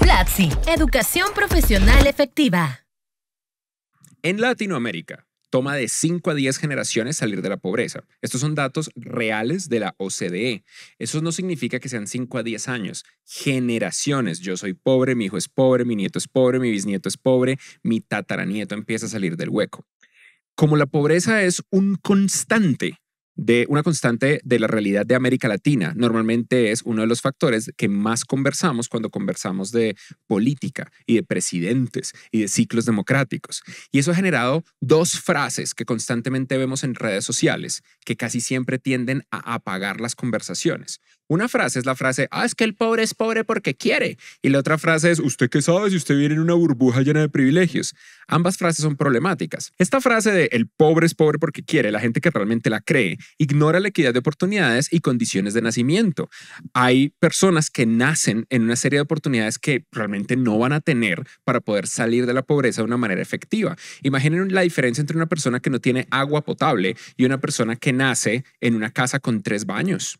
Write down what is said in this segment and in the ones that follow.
Platzi, educación profesional efectiva. En Latinoamérica, toma de 5 a 10 generaciones salir de la pobreza. Estos son datos reales de la OCDE. Eso no significa que sean 5 a 10 años, generaciones. Yo soy pobre, mi hijo es pobre, mi nieto es pobre, mi bisnieto es pobre, mi tataranieto empieza a salir del hueco. Como la pobreza es un constante, de una constante de la realidad de América Latina. Normalmente es uno de los factores que más conversamos cuando conversamos de política y de presidentes y de ciclos democráticos. Y eso ha generado dos frases que constantemente vemos en redes sociales que casi siempre tienden a apagar las conversaciones. Una frase es la frase, ah, es que el pobre es pobre porque quiere. Y la otra frase es, usted qué sabe si usted viene en una burbuja llena de privilegios. Ambas frases son problemáticas. Esta frase de el pobre es pobre porque quiere, la gente que realmente la cree, ignora la equidad de oportunidades y condiciones de nacimiento. Hay personas que nacen en una serie de oportunidades que realmente no van a tener para poder salir de la pobreza de una manera efectiva. Imaginen la diferencia entre una persona que no tiene agua potable y una persona que nace en una casa con tres baños.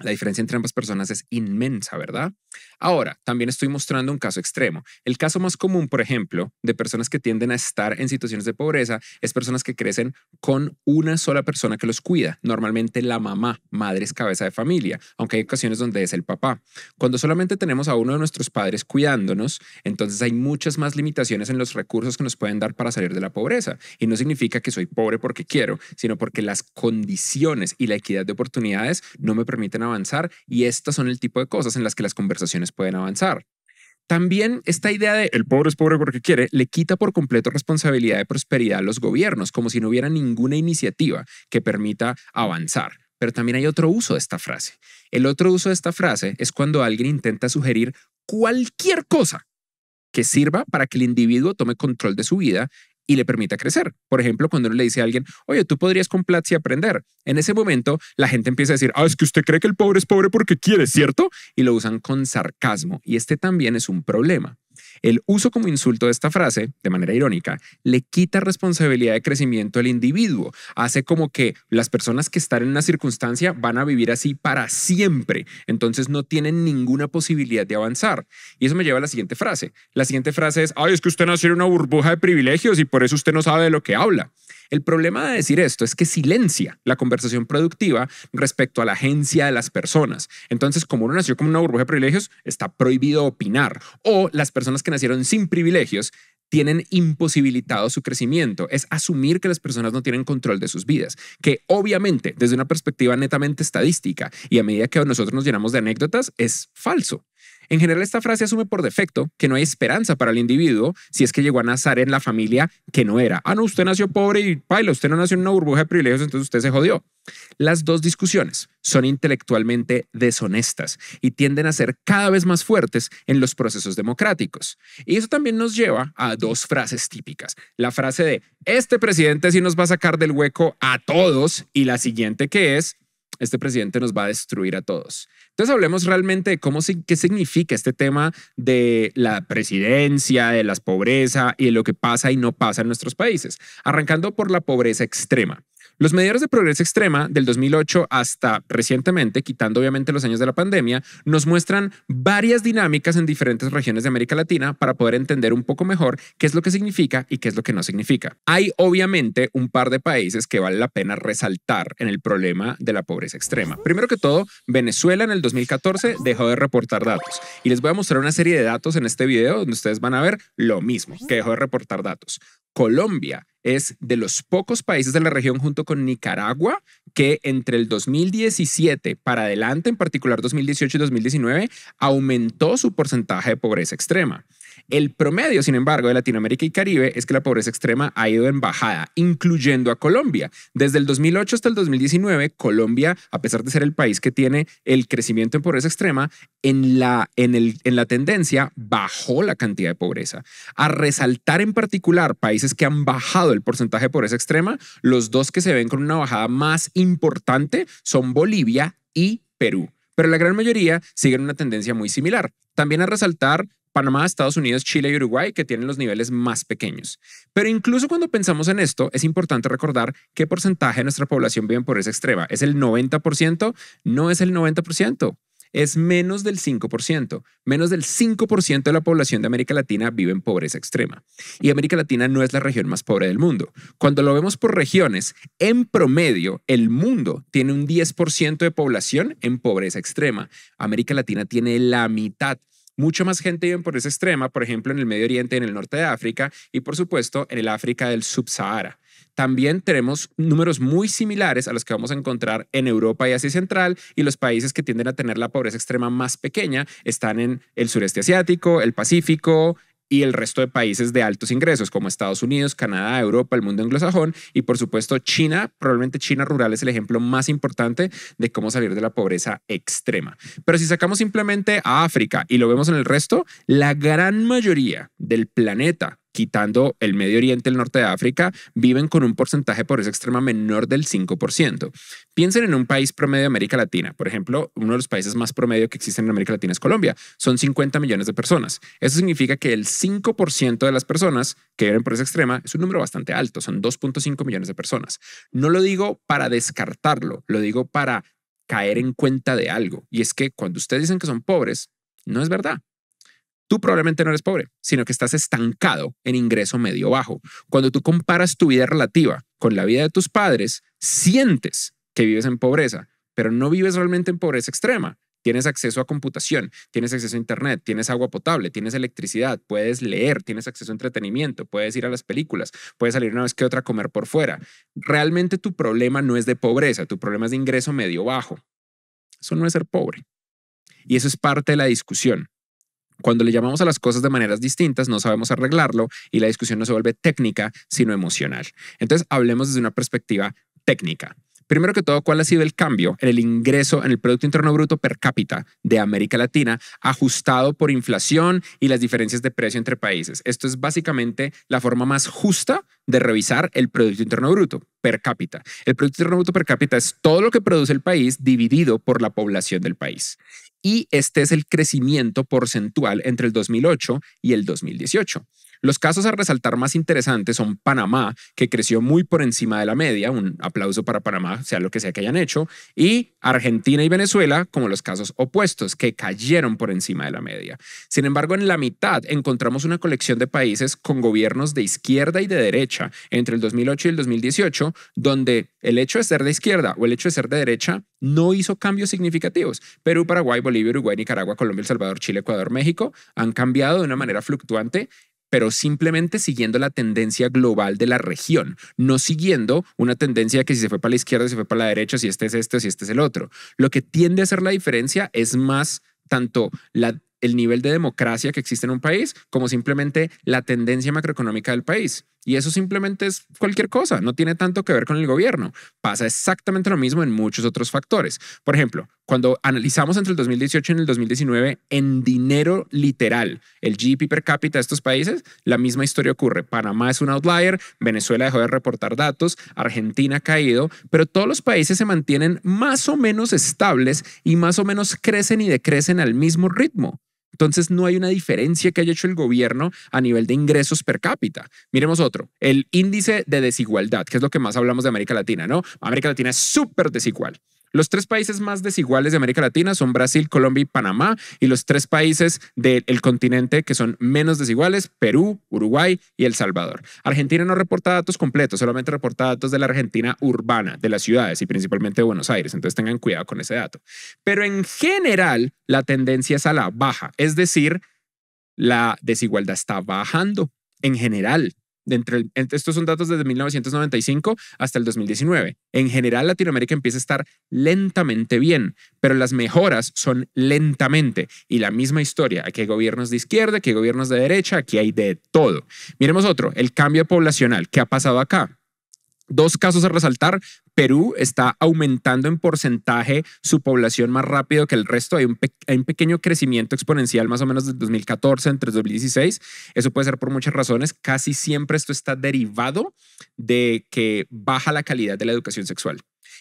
La diferencia entre ambas personas es inmensa, ¿verdad? Ahora, también estoy mostrando un caso extremo. El caso más común, por ejemplo, de personas que tienden a estar en situaciones de pobreza es personas que crecen con una sola persona que los cuida, normalmente la mamá, madre es cabeza de familia, aunque hay ocasiones donde es el papá. Cuando solamente tenemos a uno de nuestros padres cuidándonos, entonces hay muchas más limitaciones en los recursos que nos pueden dar para salir de la pobreza. Y no significa que soy pobre porque quiero, sino porque las condiciones y la equidad de oportunidades no me permiten avanzar y estas son el tipo de cosas en las que las conversaciones pueden avanzar. También esta idea de el pobre es pobre porque quiere le quita por completo responsabilidad de prosperidad a los gobiernos, como si no hubiera ninguna iniciativa que permita avanzar. Pero también hay otro uso de esta frase. El otro uso de esta frase es cuando alguien intenta sugerir cualquier cosa que sirva para que el individuo tome control de su vida y le permita crecer. Por ejemplo, cuando uno le dice a alguien, oye, tú podrías con Platzi aprender. En ese momento, la gente empieza a decir, ah, es que usted cree que el pobre es pobre porque quiere, ¿cierto? Y lo usan con sarcasmo. Y este también es un problema. El uso como insulto de esta frase, de manera irónica, le quita responsabilidad de crecimiento al individuo, hace como que las personas que están en una circunstancia van a vivir así para siempre, entonces no tienen ninguna posibilidad de avanzar. Y eso me lleva a la siguiente frase. La siguiente frase es, ay, es que usted nació en una burbuja de privilegios y por eso usted no sabe de lo que habla. El problema de decir esto es que silencia la conversación productiva respecto a la agencia de las personas. Entonces, como uno nació como una burbuja de privilegios, está prohibido opinar. O las personas que nacieron sin privilegios tienen imposibilitado su crecimiento, es asumir que las personas no tienen control de sus vidas, que obviamente desde una perspectiva netamente estadística y a medida que nosotros nos llenamos de anécdotas es falso. En general, esta frase asume por defecto que no hay esperanza para el individuo si es que llegó a nacer en la familia que no era. Ah, no, usted nació pobre y baila. usted no nació en una burbuja de privilegios, entonces usted se jodió. Las dos discusiones son intelectualmente deshonestas y tienden a ser cada vez más fuertes en los procesos democráticos. Y eso también nos lleva a dos frases típicas. La frase de, este presidente sí nos va a sacar del hueco a todos y la siguiente que es, este presidente nos va a destruir a todos. Entonces hablemos realmente de cómo, qué significa este tema de la presidencia, de la pobreza y de lo que pasa y no pasa en nuestros países, arrancando por la pobreza extrema. Los medidores de progreso extrema del 2008 hasta recientemente, quitando obviamente los años de la pandemia, nos muestran varias dinámicas en diferentes regiones de América Latina para poder entender un poco mejor qué es lo que significa y qué es lo que no significa. Hay obviamente un par de países que vale la pena resaltar en el problema de la pobreza extrema. Primero que todo, Venezuela en el 2014 dejó de reportar datos y les voy a mostrar una serie de datos en este video donde ustedes van a ver lo mismo, que dejó de reportar datos. Colombia es de los pocos países de la región junto con Nicaragua que entre el 2017 para adelante, en particular 2018 y 2019, aumentó su porcentaje de pobreza extrema. El promedio, sin embargo, de Latinoamérica y Caribe es que la pobreza extrema ha ido en bajada, incluyendo a Colombia. Desde el 2008 hasta el 2019, Colombia, a pesar de ser el país que tiene el crecimiento en pobreza extrema, en la, en el, en la tendencia bajó la cantidad de pobreza. A resaltar en particular países que han bajado el porcentaje de pobreza extrema, los dos que se ven con una bajada más importante son Bolivia y Perú pero la gran mayoría siguen una tendencia muy similar. También a resaltar Panamá, Estados Unidos, Chile y Uruguay, que tienen los niveles más pequeños. Pero incluso cuando pensamos en esto, es importante recordar qué porcentaje de nuestra población vive en pobreza extrema. ¿Es el 90%? No es el 90% es menos del 5%. Menos del 5% de la población de América Latina vive en pobreza extrema. Y América Latina no es la región más pobre del mundo. Cuando lo vemos por regiones, en promedio, el mundo tiene un 10% de población en pobreza extrema. América Latina tiene la mitad. Mucha más gente vive por pobreza extrema, por ejemplo, en el Medio Oriente, en el norte de África y, por supuesto, en el África del Subsahara. También tenemos números muy similares a los que vamos a encontrar en Europa y Asia Central y los países que tienden a tener la pobreza extrema más pequeña están en el sureste asiático, el Pacífico, y el resto de países de altos ingresos, como Estados Unidos, Canadá, Europa, el mundo anglosajón y por supuesto China. Probablemente China rural es el ejemplo más importante de cómo salir de la pobreza extrema. Pero si sacamos simplemente a África y lo vemos en el resto, la gran mayoría del planeta quitando el Medio Oriente, y el norte de África, viven con un porcentaje de pobreza extrema menor del 5%. Piensen en un país promedio de América Latina. Por ejemplo, uno de los países más promedio que existen en América Latina es Colombia. Son 50 millones de personas. Eso significa que el 5% de las personas que viven en pobreza extrema es un número bastante alto. Son 2.5 millones de personas. No lo digo para descartarlo, lo digo para caer en cuenta de algo. Y es que cuando ustedes dicen que son pobres, no es verdad. Tú probablemente no eres pobre, sino que estás estancado en ingreso medio bajo. Cuando tú comparas tu vida relativa con la vida de tus padres, sientes que vives en pobreza, pero no vives realmente en pobreza extrema. Tienes acceso a computación, tienes acceso a internet, tienes agua potable, tienes electricidad, puedes leer, tienes acceso a entretenimiento, puedes ir a las películas, puedes salir una vez que otra a comer por fuera. Realmente tu problema no es de pobreza, tu problema es de ingreso medio bajo. Eso no es ser pobre. Y eso es parte de la discusión. Cuando le llamamos a las cosas de maneras distintas, no sabemos arreglarlo y la discusión no se vuelve técnica, sino emocional. Entonces, hablemos desde una perspectiva técnica. Primero que todo, ¿cuál ha sido el cambio en el ingreso en el Producto Interno Bruto per cápita de América Latina, ajustado por inflación y las diferencias de precio entre países? Esto es básicamente la forma más justa de revisar el Producto Interno Bruto per cápita. El Producto Interno Bruto per cápita es todo lo que produce el país dividido por la población del país y este es el crecimiento porcentual entre el 2008 y el 2018. Los casos a resaltar más interesantes son Panamá, que creció muy por encima de la media, un aplauso para Panamá, sea lo que sea que hayan hecho, y Argentina y Venezuela como los casos opuestos, que cayeron por encima de la media. Sin embargo, en la mitad encontramos una colección de países con gobiernos de izquierda y de derecha entre el 2008 y el 2018, donde el hecho de ser de izquierda o el hecho de ser de derecha no hizo cambios significativos. Perú, Paraguay, Bolivia, Uruguay, Nicaragua, Colombia, El Salvador, Chile, Ecuador, México han cambiado de una manera fluctuante pero simplemente siguiendo la tendencia global de la región, no siguiendo una tendencia que si se fue para la izquierda, si fue para la derecha, si este es este, si este es el otro. Lo que tiende a hacer la diferencia es más tanto el nivel de democracia que existe en un país como simplemente la tendencia macroeconómica del país. Y eso simplemente es cualquier cosa, no tiene tanto que ver con el gobierno. Pasa exactamente lo mismo en muchos otros factores. Por ejemplo, cuando analizamos entre el 2018 y el 2019 en dinero literal, el GDP per cápita de estos países, la misma historia ocurre. Panamá es un outlier, Venezuela dejó de reportar datos, Argentina ha caído, pero todos los países se mantienen más o menos estables y más o menos crecen y decrecen al mismo ritmo. Entonces no hay una diferencia que haya hecho el gobierno a nivel de ingresos per cápita. Miremos otro, el índice de desigualdad, que es lo que más hablamos de América Latina, ¿no? América Latina es súper desigual. Los tres países más desiguales de América Latina son Brasil, Colombia y Panamá, y los tres países del continente que son menos desiguales, Perú, Uruguay y El Salvador. Argentina no reporta datos completos, solamente reporta datos de la Argentina urbana, de las ciudades y principalmente de Buenos Aires, entonces tengan cuidado con ese dato. Pero en general, la tendencia es a la baja, es decir, la desigualdad está bajando en general. Entre, estos son datos desde 1995 hasta el 2019. En general, Latinoamérica empieza a estar lentamente bien, pero las mejoras son lentamente. Y la misma historia, aquí hay gobiernos de izquierda, aquí hay gobiernos de derecha, aquí hay de todo. Miremos otro, el cambio poblacional. ¿Qué ha pasado acá? Dos casos a resaltar Perú está aumentando en porcentaje su población más rápido que el resto. Hay un, pequeño crecimiento exponencial más o menos desde 2014, entre 2016. Eso puede ser por muchas razones. Casi siempre esto está derivado de que baja la calidad de la educación sexual.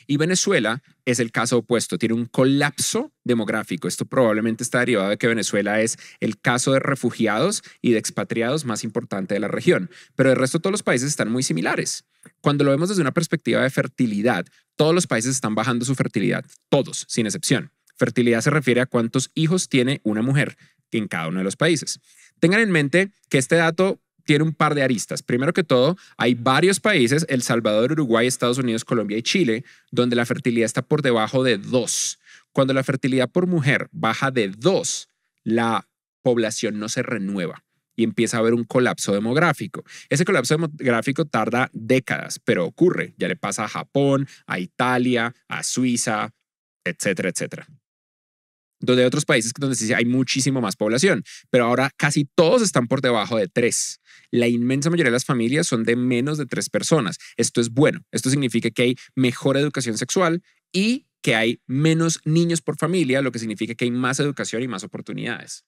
Y Venezuela es el caso opuesto, tiene un colapso demográfico. Esto probablemente está derivado de que Venezuela es el caso de refugiados y de expatriados más importante de la región, pero el resto de todos los países están muy similares. Cuando lo vemos desde una perspectiva de fertilidad, todos los países están bajando su fertilidad, todos, sin excepción. Fertilidad se refiere a cuántos hijos tiene una mujer en cada uno de los países. Tengan en mente que este dato tiene un par de aristas. Primero que todo, hay varios países, El Salvador, Uruguay, Estados Unidos, Colombia y Chile, donde la fertilidad está por debajo de dos. Cuando la fertilidad por mujer baja de dos, la población no se renueva y empieza a haber un colapso demográfico. Ese colapso demográfico tarda décadas, pero ocurre. Ya le pasa a Japón, a Italia, a Suiza, etcétera, etcétera donde hay otros países donde sí hay muchísimo más población, pero ahora casi todos están por debajo de tres. La inmensa mayoría de las familias son de menos de tres personas. Esto es bueno. Esto significa que hay mejor educación sexual y que hay menos niños por familia, lo que significa que hay más educación y más oportunidades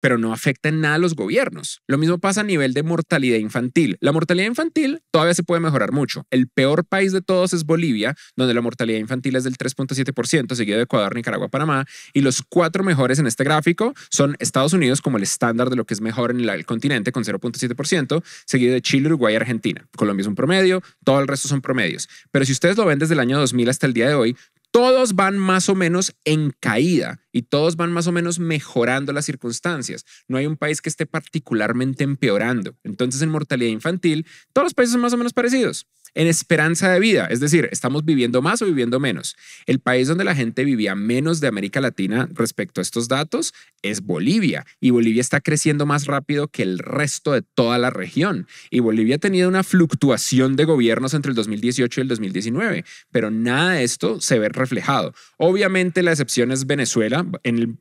pero no afecta en nada a los gobiernos. Lo mismo pasa a nivel de mortalidad infantil. La mortalidad infantil todavía se puede mejorar mucho. El peor país de todos es Bolivia, donde la mortalidad infantil es del 3.7%, seguido de Ecuador, Nicaragua, Panamá. Y los cuatro mejores en este gráfico son Estados Unidos como el estándar de lo que es mejor en el continente con 0.7%, seguido de Chile, Uruguay y Argentina. Colombia es un promedio, todo el resto son promedios. Pero si ustedes lo ven desde el año 2000 hasta el día de hoy, todos van más o menos en caída y todos van más o menos mejorando las circunstancias. No hay un país que esté particularmente empeorando. Entonces, en mortalidad infantil, todos los países son más o menos parecidos en esperanza de vida, es decir, estamos viviendo más o viviendo menos. El país donde la gente vivía menos de América Latina respecto a estos datos es Bolivia, y Bolivia está creciendo más rápido que el resto de toda la región, y Bolivia ha tenido una fluctuación de gobiernos entre el 2018 y el 2019, pero nada de esto se ve reflejado. Obviamente la excepción es Venezuela,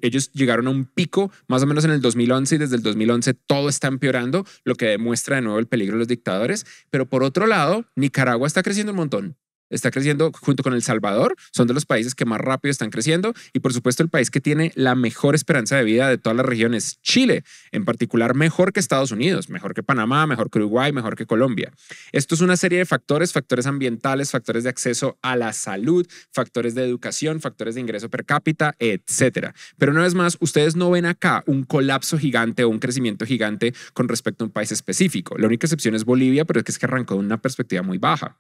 ellos llegaron a un pico más o menos en el 2011 y desde el 2011 todo está empeorando, lo que demuestra de nuevo el peligro de los dictadores, pero por otro lado, ni Nicaragua está creciendo un montón está creciendo junto con El Salvador, son de los países que más rápido están creciendo y por supuesto el país que tiene la mejor esperanza de vida de todas las regiones, Chile, en particular mejor que Estados Unidos, mejor que Panamá, mejor que Uruguay, mejor que Colombia. Esto es una serie de factores, factores ambientales, factores de acceso a la salud, factores de educación, factores de ingreso per cápita, etcétera. Pero una vez más, ustedes no ven acá un colapso gigante o un crecimiento gigante con respecto a un país específico. La única excepción es Bolivia, pero es que es que arrancó de una perspectiva muy baja.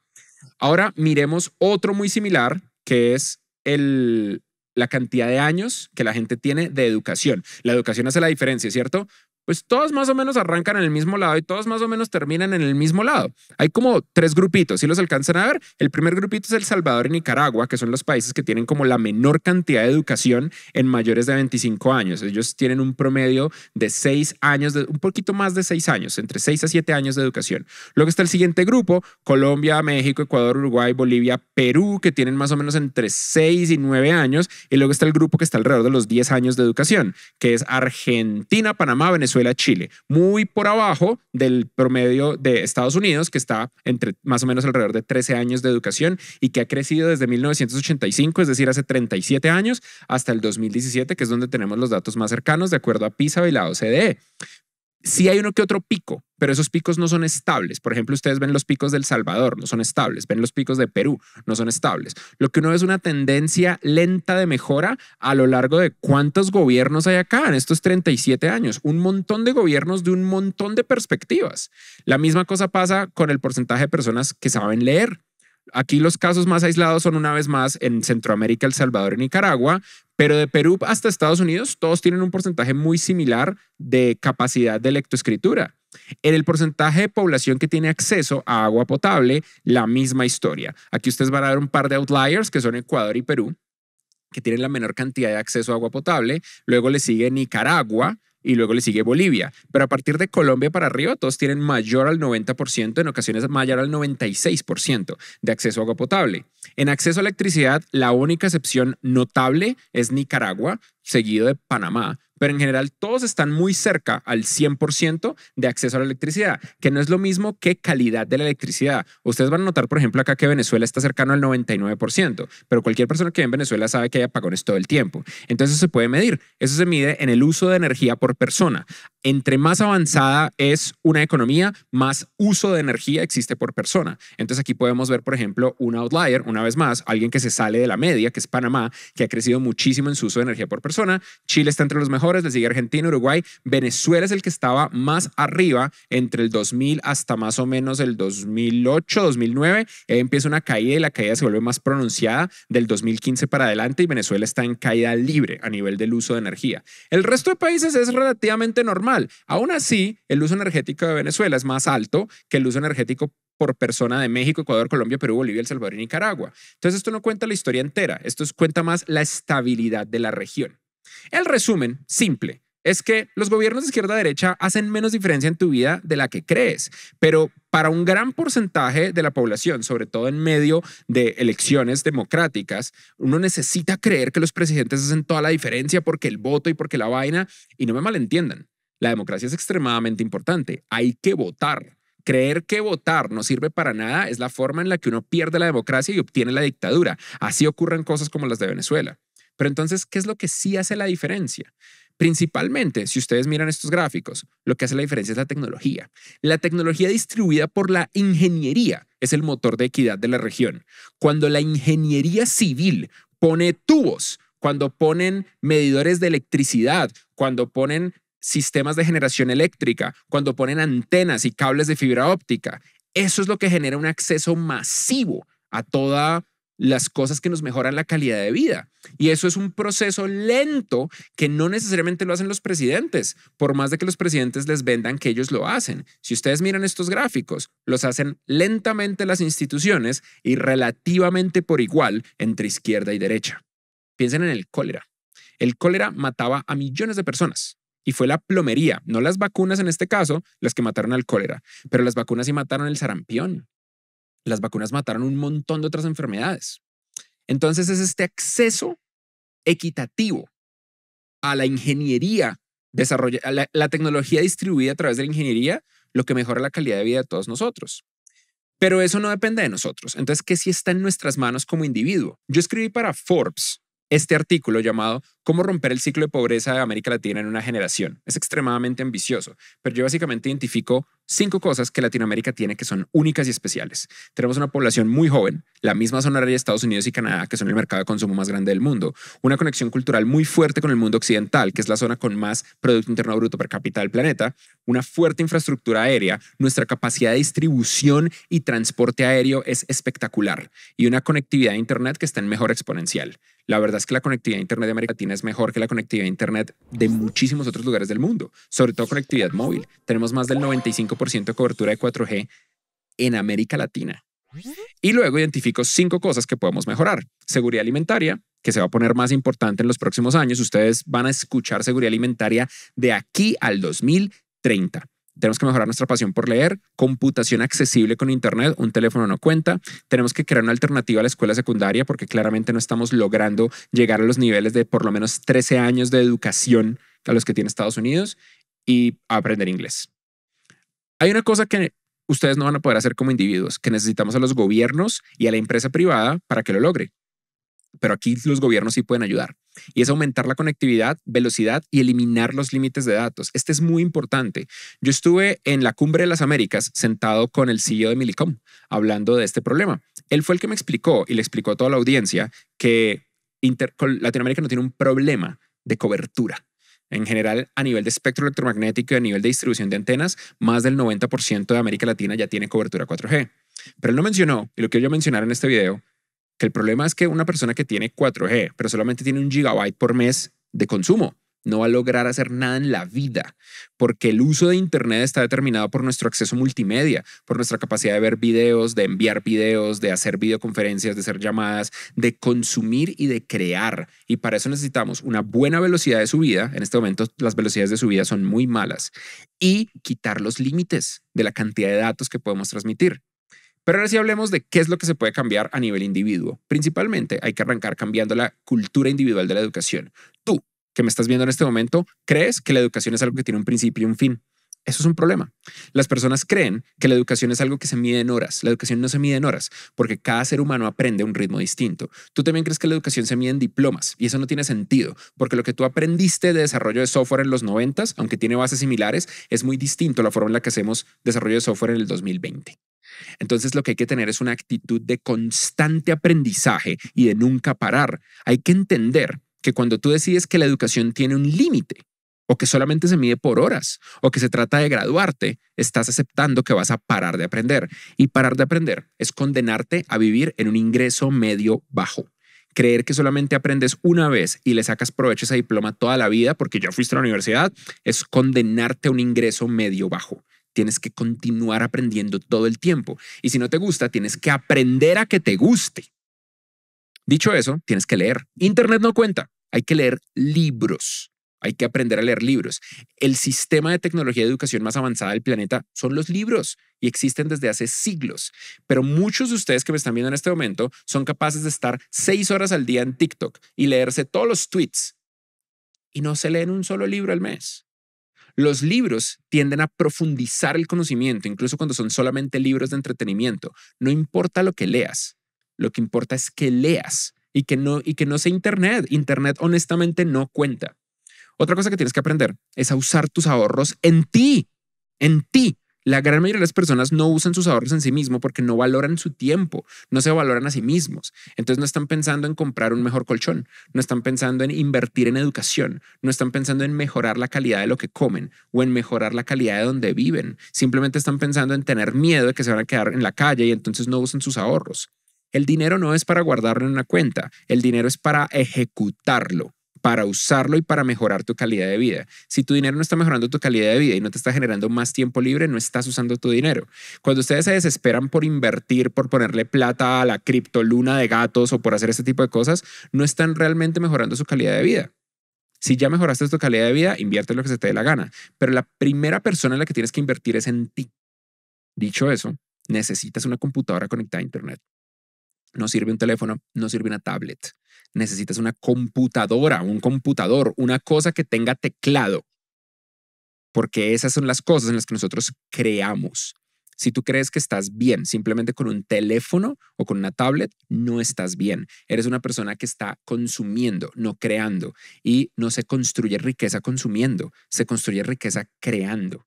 Ahora miremos otro muy similar, que es el, la cantidad de años que la gente tiene de educación. La educación hace la diferencia, ¿cierto? pues todos más o menos arrancan en el mismo lado y todos más o menos terminan en el mismo lado. Hay como tres grupitos, si los alcanzan a ver. El primer grupito es El Salvador y Nicaragua, que son los países que tienen como la menor cantidad de educación en mayores de 25 años. Ellos tienen un promedio de seis años, de, un poquito más de seis años, entre seis a siete años de educación. Luego está el siguiente grupo, Colombia, México, Ecuador, Uruguay, Bolivia, Perú, que tienen más o menos entre seis y nueve años. Y luego está el grupo que está alrededor de los 10 años de educación, que es Argentina, Panamá, Venezuela, Chile, muy por abajo del promedio de Estados Unidos, que está entre más o menos alrededor de 13 años de educación y que ha crecido desde 1985, es decir, hace 37 años, hasta el 2017, que es donde tenemos los datos más cercanos de acuerdo a PISA y la OCDE. Sí hay uno que otro pico, pero esos picos no son estables. Por ejemplo, ustedes ven los picos del Salvador, no son estables. Ven los picos de Perú, no son estables. Lo que uno ve es una tendencia lenta de mejora a lo largo de cuántos gobiernos hay acá en estos 37 años. Un montón de gobiernos de un montón de perspectivas. La misma cosa pasa con el porcentaje de personas que saben leer. Aquí los casos más aislados son una vez más en Centroamérica, El Salvador y Nicaragua, pero de Perú hasta Estados Unidos todos tienen un porcentaje muy similar de capacidad de lectoescritura. En el porcentaje de población que tiene acceso a agua potable, la misma historia. Aquí ustedes van a ver un par de outliers que son Ecuador y Perú, que tienen la menor cantidad de acceso a agua potable. Luego le sigue Nicaragua, y luego le sigue Bolivia. Pero a partir de Colombia para arriba, todos tienen mayor al 90%, en ocasiones mayor al 96% de acceso a agua potable. En acceso a electricidad, la única excepción notable es Nicaragua, seguido de Panamá, pero en general todos están muy cerca al 100% de acceso a la electricidad, que no es lo mismo que calidad de la electricidad. Ustedes van a notar, por ejemplo, acá que Venezuela está cercano al 99%, pero cualquier persona que vive en Venezuela sabe que hay apagones todo el tiempo. Entonces se puede medir. Eso se mide en el uso de energía por persona. Entre más avanzada es una economía, más uso de energía existe por persona. Entonces aquí podemos ver, por ejemplo, un outlier, una vez más, alguien que se sale de la media, que es Panamá, que ha crecido muchísimo en su uso de energía por persona. Chile está entre los mejores mejores, Argentina, Uruguay. Venezuela es el que estaba más arriba entre el 2000 hasta más o menos el 2008, 2009. Eh, empieza una caída y la caída se vuelve más pronunciada del 2015 para adelante y Venezuela está en caída libre a nivel del uso de energía. El resto de países es relativamente normal. Aún así, el uso energético de Venezuela es más alto que el uso energético por persona de México, Ecuador, Colombia, Perú, Bolivia, El Salvador y Nicaragua. Entonces, esto no cuenta la historia entera, esto cuenta más la estabilidad de la región. El resumen, simple, es que los gobiernos de izquierda a derecha hacen menos diferencia en tu vida de la que crees, pero para un gran porcentaje de la población, sobre todo en medio de elecciones democráticas, uno necesita creer que los presidentes hacen toda la diferencia porque el voto y porque la vaina, y no me malentiendan, la democracia es extremadamente importante, hay que votar. Creer que votar no sirve para nada es la forma en la que uno pierde la democracia y obtiene la dictadura. Así ocurren cosas como las de Venezuela. Pero entonces, ¿qué es lo que sí hace la diferencia? Principalmente, si ustedes miran estos gráficos, lo que hace la diferencia es la tecnología. La tecnología distribuida por la ingeniería es el motor de equidad de la región. Cuando la ingeniería civil pone tubos, cuando ponen medidores de electricidad, cuando ponen sistemas de generación eléctrica, cuando ponen antenas y cables de fibra óptica, eso es lo que genera un acceso masivo a toda las cosas que nos mejoran la calidad de vida. Y eso es un proceso lento que no necesariamente lo hacen los presidentes, por más de que los presidentes les vendan que ellos lo hacen. Si ustedes miran estos gráficos, los hacen lentamente las instituciones y relativamente por igual entre izquierda y derecha. Piensen en el cólera. El cólera mataba a millones de personas. Y fue la plomería, no las vacunas en este caso, las que mataron al cólera, pero las vacunas sí mataron el sarampión, las vacunas mataron un montón de otras enfermedades. Entonces es este acceso equitativo a la ingeniería, a la, la tecnología distribuida a través de la ingeniería, lo que mejora la calidad de vida de todos nosotros. Pero eso no depende de nosotros. Entonces, ¿qué sí está en nuestras manos como individuo? Yo escribí para Forbes este artículo llamado Cómo romper el ciclo de pobreza de América Latina en una generación. Es extremadamente ambicioso, pero yo básicamente identifico cinco cosas que Latinoamérica tiene que son únicas y especiales. Tenemos una población muy joven, la misma zona de Estados Unidos y Canadá, que son el mercado de consumo más grande del mundo, una conexión cultural muy fuerte con el mundo occidental, que es la zona con más Producto Interno Bruto per cápita del planeta, una fuerte infraestructura aérea, nuestra capacidad de distribución y transporte aéreo es espectacular y una conectividad a Internet que está en mejor exponencial. La verdad es que la conectividad de Internet de América Latina es mejor que la conectividad de Internet de muchísimos otros lugares del mundo, sobre todo conectividad móvil. Tenemos más del 95% de cobertura de 4G en América Latina. Y luego identifico cinco cosas que podemos mejorar. Seguridad alimentaria, que se va a poner más importante en los próximos años. Ustedes van a escuchar seguridad alimentaria de aquí al 2030. Tenemos que mejorar nuestra pasión por leer, computación accesible con Internet, un teléfono no cuenta, tenemos que crear una alternativa a la escuela secundaria porque claramente no estamos logrando llegar a los niveles de por lo menos 13 años de educación a los que tiene Estados Unidos y aprender inglés. Hay una cosa que ustedes no van a poder hacer como individuos, que necesitamos a los gobiernos y a la empresa privada para que lo logre. Pero aquí los gobiernos sí pueden ayudar y es aumentar la conectividad, velocidad y eliminar los límites de datos. Este es muy importante. Yo estuve en la cumbre de las Américas sentado con el CEO de Milicom hablando de este problema. Él fue el que me explicó y le explicó a toda la audiencia que Latinoamérica no tiene un problema de cobertura. En general, a nivel de espectro electromagnético y a nivel de distribución de antenas, más del 90% de América Latina ya tiene cobertura 4G. Pero él no mencionó, y lo quiero yo mencionar en este video, que el problema es que una persona que tiene 4G, pero solamente tiene un gigabyte por mes de consumo, no va a lograr hacer nada en la vida, porque el uso de Internet está determinado por nuestro acceso multimedia, por nuestra capacidad de ver videos, de enviar videos, de hacer videoconferencias, de hacer llamadas, de consumir y de crear. Y para eso necesitamos una buena velocidad de subida. En este momento las velocidades de subida son muy malas. Y quitar los límites de la cantidad de datos que podemos transmitir. Pero ahora sí hablemos de qué es lo que se puede cambiar a nivel individuo. Principalmente hay que arrancar cambiando la cultura individual de la educación. Tú, que me estás viendo en este momento, crees que la educación es algo que tiene un principio y un fin. Eso es un problema. Las personas creen que la educación es algo que se mide en horas. La educación no se mide en horas, porque cada ser humano aprende a un ritmo distinto. Tú también crees que la educación se mide en diplomas, y eso no tiene sentido, porque lo que tú aprendiste de desarrollo de software en los 90, aunque tiene bases similares, es muy distinto a la forma en la que hacemos desarrollo de software en el 2020. Entonces lo que hay que tener es una actitud de constante aprendizaje y de nunca parar. Hay que entender que cuando tú decides que la educación tiene un límite, o que solamente se mide por horas, o que se trata de graduarte, estás aceptando que vas a parar de aprender. Y parar de aprender es condenarte a vivir en un ingreso medio bajo. Creer que solamente aprendes una vez y le sacas provecho a ese diploma toda la vida porque ya fuiste a la universidad es condenarte a un ingreso medio bajo tienes que continuar aprendiendo todo el tiempo. Y si no te gusta, tienes que aprender a que te guste. Dicho eso, tienes que leer. Internet no cuenta. Hay que leer libros. Hay que aprender a leer libros. El sistema de tecnología de educación más avanzada del planeta son los libros y existen desde hace siglos. Pero muchos de ustedes que me están viendo en este momento son capaces de estar seis horas al día en TikTok y leerse todos los tweets y no se leen un solo libro al mes. Los libros tienden a profundizar el conocimiento, incluso cuando son solamente libros de entretenimiento. No importa lo que leas, lo que importa es que leas y que no, y que no sea Internet. Internet honestamente no cuenta. Otra cosa que tienes que aprender es a usar tus ahorros en ti, en ti. La gran mayoría de las personas no usan sus ahorros en sí mismo porque no valoran su tiempo, no se valoran a sí mismos. Entonces no están pensando en comprar un mejor colchón, no están pensando en invertir en educación, no están pensando en mejorar la calidad de lo que comen o en mejorar la calidad de donde viven. Simplemente están pensando en tener miedo de que se van a quedar en la calle y entonces no usan sus ahorros. El dinero no es para guardarlo en una cuenta, el dinero es para ejecutarlo para usarlo y para mejorar tu calidad de vida. Si tu dinero no está mejorando tu calidad de vida y no te está generando más tiempo libre, no estás usando tu dinero. Cuando ustedes se desesperan por invertir, por ponerle plata a la criptoluna de gatos o por hacer ese tipo de cosas, no están realmente mejorando su calidad de vida. Si ya mejoraste tu calidad de vida, invierte lo que se te dé la gana. Pero la primera persona en la que tienes que invertir es en ti. Dicho eso, necesitas una computadora conectada a Internet. No sirve un teléfono, no sirve una tablet necesitas una computadora, un computador, una cosa que tenga teclado. Porque esas son las cosas en las que nosotros creamos. Si tú crees que estás bien simplemente con un teléfono o con una tablet, no estás bien. Eres una persona que está consumiendo, no creando. Y no se construye riqueza consumiendo, se construye riqueza creando.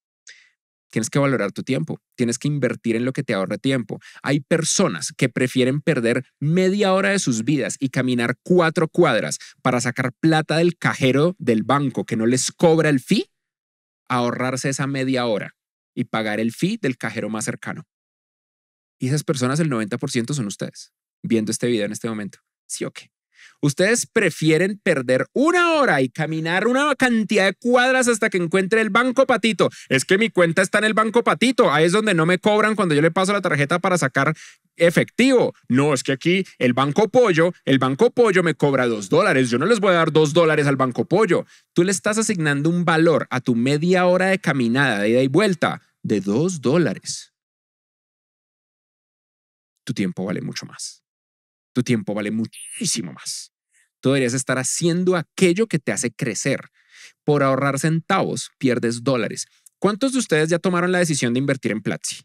Tienes que valorar tu tiempo, tienes que invertir en lo que te ahorre tiempo. Hay personas que prefieren perder media hora de sus vidas y caminar cuatro cuadras para sacar plata del cajero del banco que no les cobra el fee, ahorrarse esa media hora y pagar el fee del cajero más cercano. Y esas personas, el 90% son ustedes, viendo este video en este momento. ¿Sí o qué? ¿Ustedes prefieren perder una hora y caminar una cantidad de cuadras hasta que encuentre el banco patito? Es que mi cuenta está en el banco patito. Ahí es donde no me cobran cuando yo le paso la tarjeta para sacar efectivo. No, es que aquí el banco pollo, el banco pollo me cobra dos dólares. Yo no les voy a dar dos dólares al banco pollo. Tú le estás asignando un valor a tu media hora de caminada, de ida y vuelta, de dos dólares. Tu tiempo vale mucho más. Tu tiempo vale muchísimo más. Tú deberías estar haciendo aquello que te hace crecer. Por ahorrar centavos, pierdes dólares. ¿Cuántos de ustedes ya tomaron la decisión de invertir en Platzi?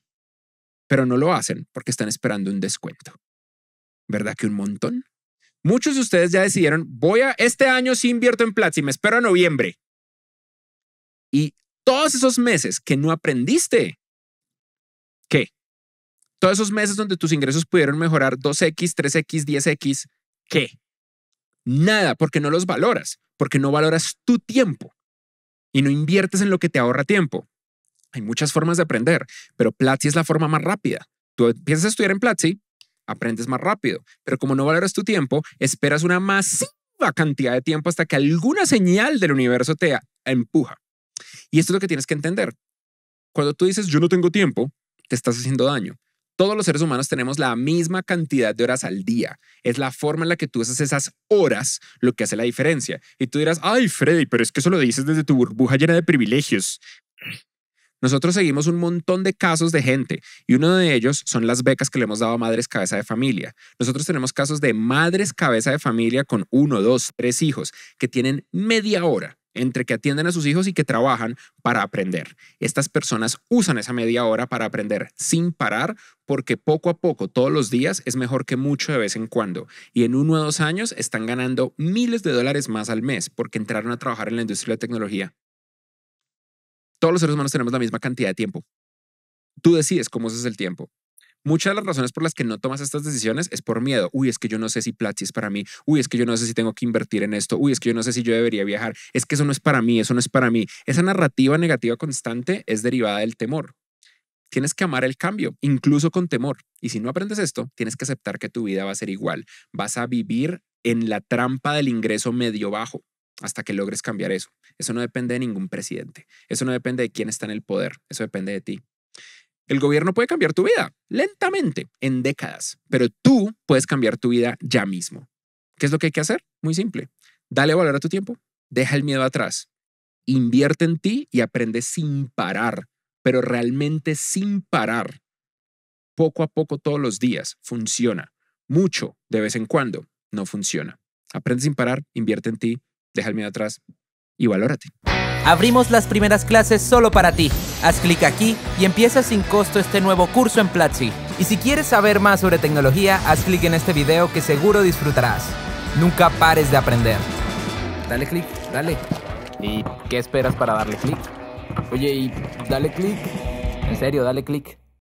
Pero no lo hacen porque están esperando un descuento. ¿Verdad que un montón? Muchos de ustedes ya decidieron, voy a, este año si invierto en Platzi, me espero a noviembre. Y todos esos meses que no aprendiste, ¿qué? todos esos meses donde tus ingresos pudieron mejorar 2X, 3X, 10X, ¿qué? Nada, porque no los valoras, porque no valoras tu tiempo y no inviertes en lo que te ahorra tiempo. Hay muchas formas de aprender, pero Platzi es la forma más rápida. Tú empiezas a estudiar en Platzi, aprendes más rápido, pero como no valoras tu tiempo, esperas una masiva cantidad de tiempo hasta que alguna señal del universo te empuja. Y esto es lo que tienes que entender. Cuando tú dices yo no tengo tiempo, te estás haciendo daño. Todos los seres humanos tenemos la misma cantidad de horas al día. Es la forma en la que tú usas esas horas lo que hace la diferencia. Y tú dirás, ay Freddy, pero es que eso lo dices desde tu burbuja llena de privilegios. Nosotros seguimos un montón de casos de gente y uno de ellos son las becas que le hemos dado a madres cabeza de familia. Nosotros tenemos casos de madres cabeza de familia con uno, dos, tres hijos que tienen media hora entre que atienden a sus hijos y que trabajan para aprender. Estas personas usan esa media hora para aprender sin parar porque poco a poco, todos los días, es mejor que mucho de vez en cuando. Y en uno o dos años están ganando miles de dólares más al mes porque entraron a trabajar en la industria de la tecnología. Todos los seres humanos tenemos la misma cantidad de tiempo. Tú decides cómo usas el tiempo. Muchas de las razones por las que no tomas estas decisiones es por miedo. Uy, es que yo no sé si Platzi es para mí. Uy, es que yo no sé si tengo que invertir en esto. Uy, es que yo no sé si yo debería viajar. Es que eso no es para mí, eso no es para mí. Esa narrativa negativa constante es derivada del temor. Tienes que amar el cambio, incluso con temor. Y si no aprendes esto, tienes que aceptar que tu vida va a ser igual. Vas a vivir en la trampa del ingreso medio bajo hasta que logres cambiar eso. Eso no depende de ningún presidente. Eso no depende de quién está en el poder. Eso depende de ti. El gobierno puede cambiar tu vida lentamente, en décadas, pero tú puedes cambiar tu vida ya mismo. ¿Qué es lo que hay que hacer? Muy simple. Dale valor a tu tiempo, deja el miedo atrás, invierte en ti y aprende sin parar, pero realmente sin parar. Poco a poco todos los días funciona. Mucho de vez en cuando no funciona. Aprende sin parar, invierte en ti, deja el miedo atrás y valórate. Abrimos las primeras clases solo para ti. Haz clic aquí y empieza sin costo este nuevo curso en Platzi. Y si quieres saber más sobre tecnología, haz clic en este video que seguro disfrutarás. Nunca pares de aprender. Dale clic, dale. ¿Y qué esperas para darle clic? Oye, y dale clic. En serio, dale clic.